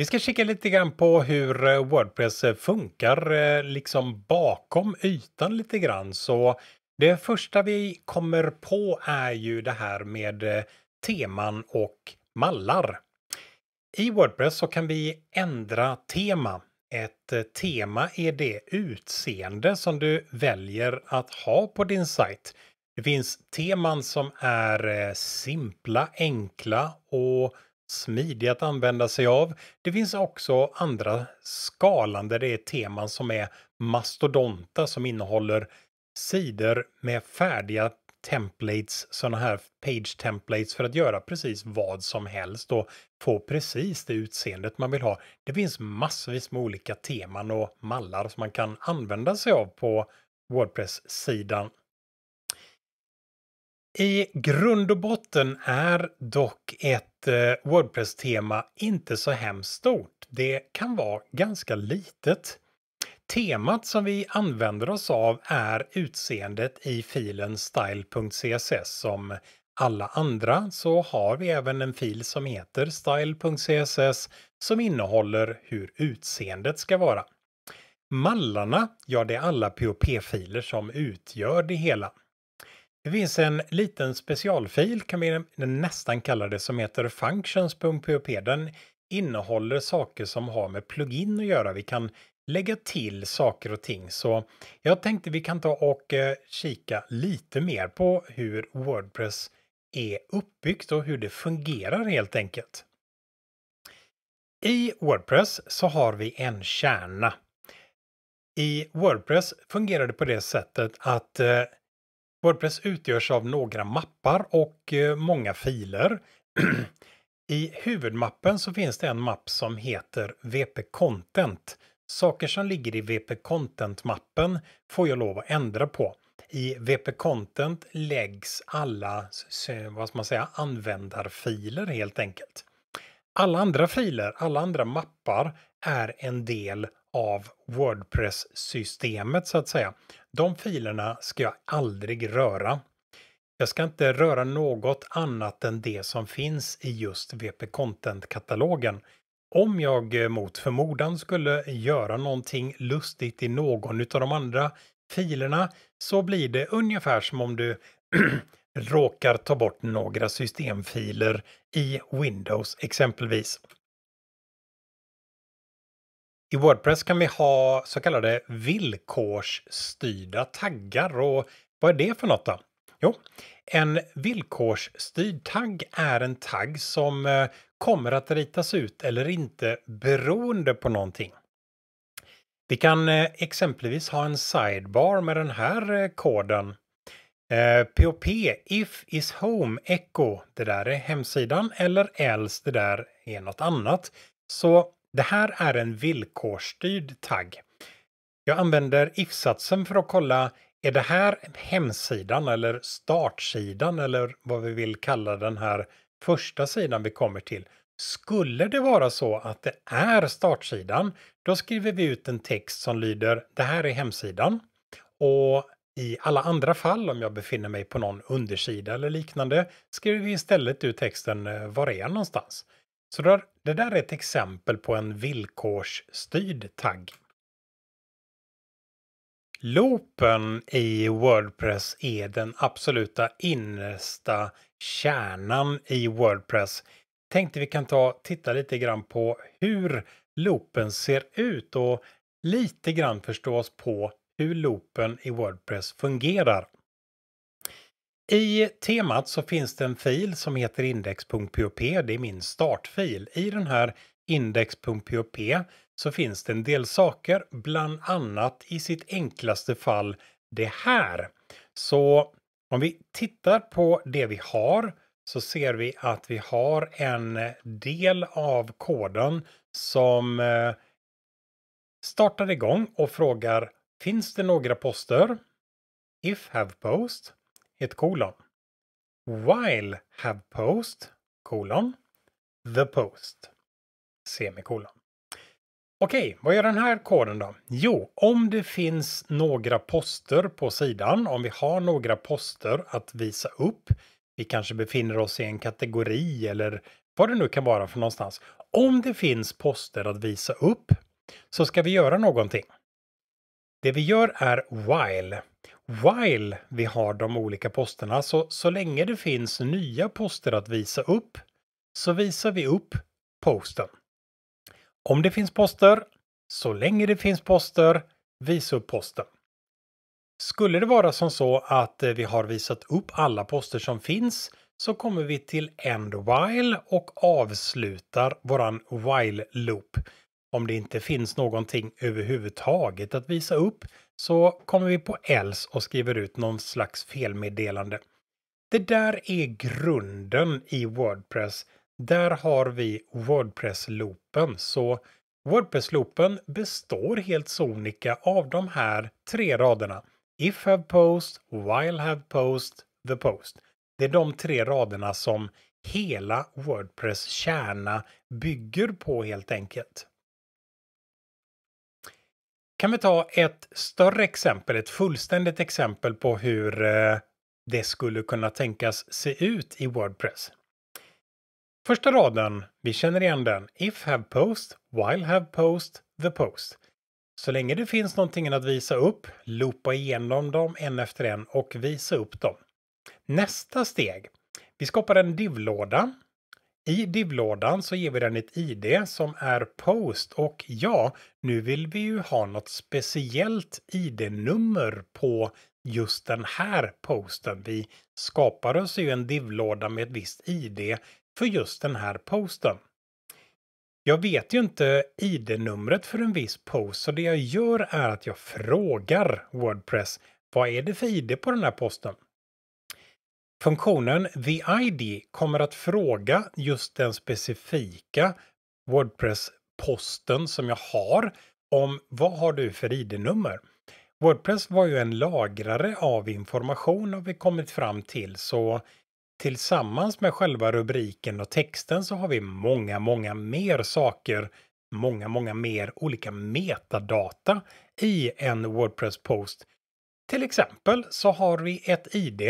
Vi ska kika lite grann på hur eh, Wordpress eh, funkar eh, liksom bakom ytan lite grann. Så det första vi kommer på är ju det här med teman och mallar. I Wordpress så kan vi ändra tema. Ett tema är det utseende som du väljer att ha på din sajt. Det finns teman som är simpla, enkla och smidig att använda sig av. Det finns också andra skalan där det är teman som är mastodonta som innehåller sidor med färdiga templates, sådana här page templates för att göra precis vad som helst och få precis det utseendet man vill ha. Det finns massvis med olika teman och mallar som man kan använda sig av på Wordpress-sidan i grund och botten är dock ett eh, Wordpress-tema inte så hemskt stort. Det kan vara ganska litet. Temat som vi använder oss av är utseendet i filen style.css som alla andra så har vi även en fil som heter style.css som innehåller hur utseendet ska vara. Mallarna, ja det är alla POP-filer som utgör det hela. Det finns en liten specialfil kan vi nästan kalla det som heter functions.pop. Den innehåller saker som har med plugin att göra. Vi kan lägga till saker och ting. Så jag tänkte vi kan ta och eh, kika lite mer på hur Wordpress är uppbyggt och hur det fungerar helt enkelt. I Wordpress så har vi en kärna. I Wordpress fungerar det på det sättet att eh, Wordpress utgörs av några mappar och eh, många filer. I huvudmappen så finns det en mapp som heter VP Content. Saker som ligger i VP Content-mappen får jag lov att ändra på. I VP Content läggs alla eh, vad ska man säga, användarfiler helt enkelt. Alla andra filer, alla andra mappar är en del av Wordpress-systemet så att säga. De filerna ska jag aldrig röra. Jag ska inte röra något annat än det som finns i just VP Content-katalogen. Om jag eh, mot förmodan skulle göra någonting lustigt i någon av de andra filerna så blir det ungefär som om du råkar ta bort några systemfiler i Windows exempelvis. I Wordpress kan vi ha så kallade villkorsstyrda taggar. Och vad är det för något då? Jo, en villkorsstyrd tagg är en tagg som eh, kommer att ritas ut eller inte beroende på någonting. Vi kan eh, exempelvis ha en sidebar med den här eh, koden. POP if is home echo. Det där är hemsidan eller else det där är något annat. Så det här är en villkorsstyrd tagg. Jag använder if-satsen för att kolla är det här hemsidan eller startsidan eller vad vi vill kalla den här första sidan vi kommer till. Skulle det vara så att det är startsidan, då skriver vi ut en text som lyder det här är hemsidan. Och i alla andra fall, om jag befinner mig på någon undersida eller liknande, skriver vi istället ut texten var är jag någonstans? Så det där, är ett exempel på en villkorsstyrd tagg. Loopen i Wordpress är den absoluta innersta kärnan i Wordpress. Tänkte vi kan ta titta lite grann på hur loopen ser ut och lite grann förstå oss på hur loopen i Wordpress fungerar. I temat så finns det en fil som heter index.pop. Det är min startfil. I den här index.pop så finns det en del saker, bland annat i sitt enklaste fall det här. Så om vi tittar på det vi har så ser vi att vi har en del av koden som eh, startar igång och frågar Finns det några poster? If have post ett kolon. While have post, kolon, the post, semikolon. Okej, vad gör den här koden då? Jo, om det finns några poster på sidan, om vi har några poster att visa upp, vi kanske befinner oss i en kategori eller vad det nu kan vara för någonstans. Om det finns poster att visa upp så ska vi göra någonting. Det vi gör är while while vi har de olika posterna, så, så länge det finns nya poster att visa upp så visar vi upp posten. Om det finns poster, så länge det finns poster, visa upp posten. Skulle det vara som så att eh, vi har visat upp alla poster som finns så kommer vi till End While och avslutar våran while loop. Om det inte finns någonting överhuvudtaget att visa upp så kommer vi på else och skriver ut någon slags felmeddelande. Det där är grunden i Wordpress. Där har vi Wordpress-loopen. Så Wordpress-loopen består helt sonika av de här tre raderna. If have post, while have post, the post. Det är de tre raderna som hela Wordpress kärna bygger på helt enkelt kan vi ta ett större exempel, ett fullständigt exempel på hur eh, det skulle kunna tänkas se ut i Wordpress. Första raden, vi känner igen den. If have post, while have post, the post. Så länge det finns någonting att visa upp, loopa igenom dem en efter en och visa upp dem. Nästa steg. Vi skapar en div-låda i div-lådan så ger vi den ett ID som är post och ja, nu vill vi ju ha något speciellt ID-nummer på just den här posten. Vi skapar oss ju en div-låda med ett visst ID för just den här posten. Jag vet ju inte ID-numret för en viss post så det jag gör är att jag frågar Wordpress vad är det för ID på den här posten? Funktionen the ID kommer att fråga just den specifika Wordpress-posten som jag har om vad har du för ID-nummer? Wordpress var ju en lagrare av information har vi kommit fram till så tillsammans med själva rubriken och texten så har vi många, många mer saker, många, många mer olika metadata i en Wordpress-post. Till exempel så har vi ett ID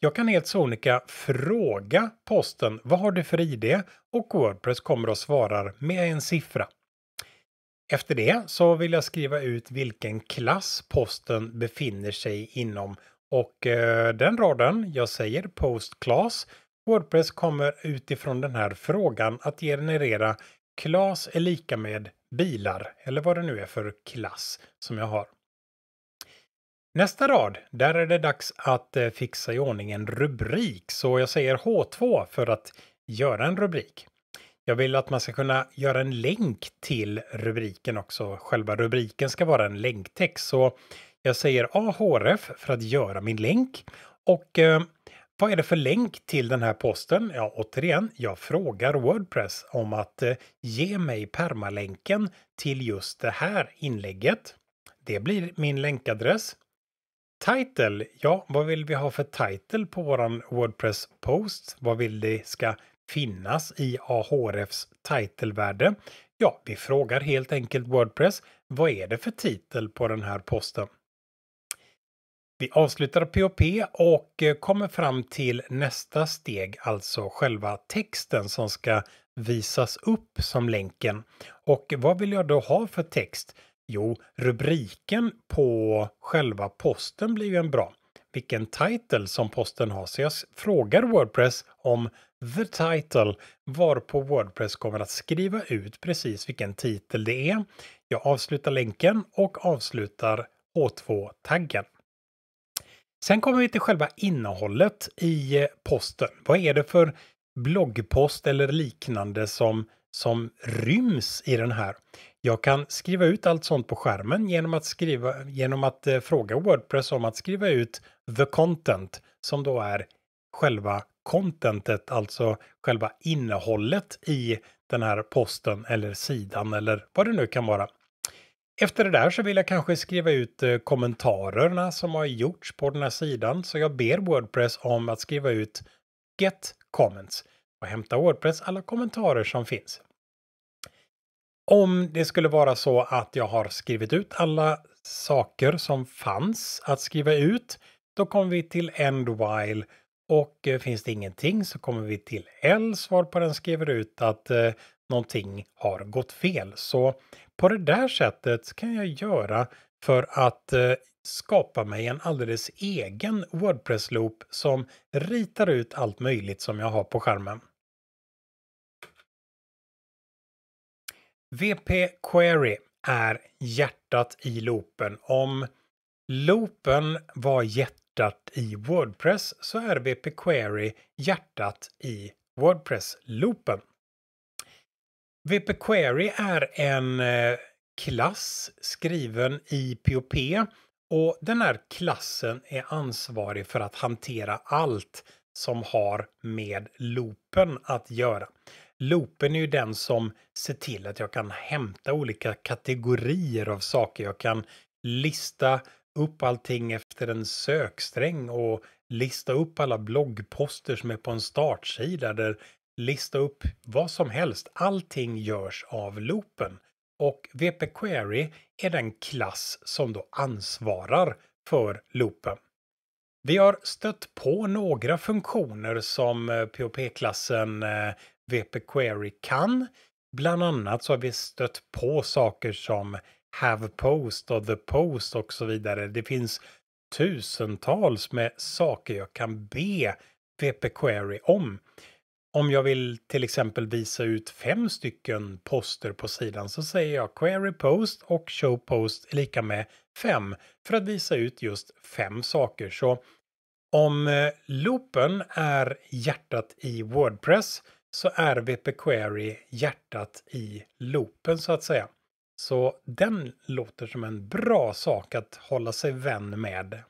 jag kan helt sonika fråga posten vad har du för ID och Wordpress kommer och svarar med en siffra. Efter det så vill jag skriva ut vilken klass posten befinner sig inom och eh, den raden jag säger post class Wordpress kommer utifrån den här frågan att generera class är lika med bilar eller vad det nu är för klass som jag har. Nästa rad, där är det dags att eh, fixa i ordning en rubrik. Så jag säger H2 för att göra en rubrik. Jag vill att man ska kunna göra en länk till rubriken också. Själva rubriken ska vara en länktext. Så jag säger AHRF för att göra min länk. Och eh, vad är det för länk till den här posten? Ja, återigen, jag frågar Wordpress om att eh, ge mig permalänken till just det här inlägget. Det blir min länkadress. Title, ja, vad vill vi ha för title på våran Wordpress post? Vad vill det ska finnas i AHRFs titelvärde? Ja, vi frågar helt enkelt Wordpress. Vad är det för titel på den här posten? Vi avslutar POP och eh, kommer fram till nästa steg, alltså själva texten som ska visas upp som länken. Och vad vill jag då ha för text? Jo, rubriken på själva posten blir ju en bra. Vilken title som posten har. Så jag frågar Wordpress om the title varpå Wordpress kommer att skriva ut precis vilken titel det är. Jag avslutar länken och avslutar H2-taggen. Sen kommer vi till själva innehållet i eh, posten. Vad är det för bloggpost eller liknande som som ryms i den här. Jag kan skriva ut allt sånt på skärmen genom att, skriva, genom att eh, fråga Wordpress om att skriva ut the content som då är själva contentet, alltså själva innehållet i den här posten eller sidan eller vad det nu kan vara. Efter det där så vill jag kanske skriva ut eh, kommentarerna som har gjorts på den här sidan, så jag ber Wordpress om att skriva ut Get Comments och hämta Wordpress alla kommentarer som finns. Om det skulle vara så att jag har skrivit ut alla saker som fanns att skriva ut, då kommer vi till end while och eh, finns det ingenting så kommer vi till else varpå den skriver ut att eh, någonting har gått fel. Så på det där sättet kan jag göra för att eh, skapa mig en alldeles egen Wordpress-loop som ritar ut allt möjligt som jag har på skärmen. VP Query är hjärtat i loopen. Om loopen var hjärtat i Wordpress så är VP Query hjärtat i Wordpress-loopen. VP Query är en eh, klass skriven i POP och den här klassen är ansvarig för att hantera allt som har med loopen att göra loopen är ju den som ser till att jag kan hämta olika kategorier av saker. Jag kan lista upp allting efter en söksträng och lista upp alla bloggposter som är på en startsida där lista upp vad som helst. Allting görs av loopen. Och VP Query är den klass som då ansvarar för loopen. Vi har stött på några funktioner som POP-klassen eh, VP Query kan. Bland annat så har vi stött på saker som have post och the post och så vidare. Det finns tusentals med saker jag kan be VP Query om. Om jag vill till exempel visa ut fem stycken poster på sidan så säger jag query post och show post är lika med fem för att visa ut just fem saker. Så om eh, loopen är hjärtat i Wordpress så är VP Query hjärtat i loopen så att säga. Så den låter som en bra sak att hålla sig vän med